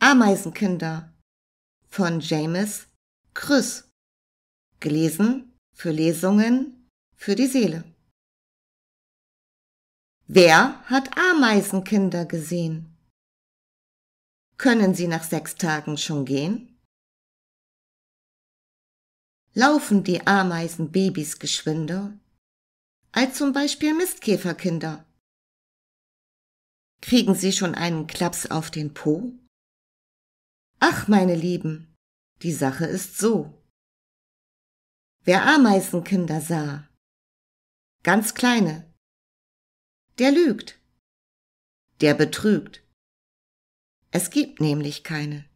Ameisenkinder von James Krüss. Gelesen für Lesungen für die Seele. Wer hat Ameisenkinder gesehen? Können sie nach sechs Tagen schon gehen? Laufen die Ameisenbabys geschwinder als zum Beispiel Mistkäferkinder? Kriegen sie schon einen Klaps auf den Po? Ach, meine Lieben, die Sache ist so. Wer Ameisenkinder sah, ganz kleine, der lügt, der betrügt. Es gibt nämlich keine.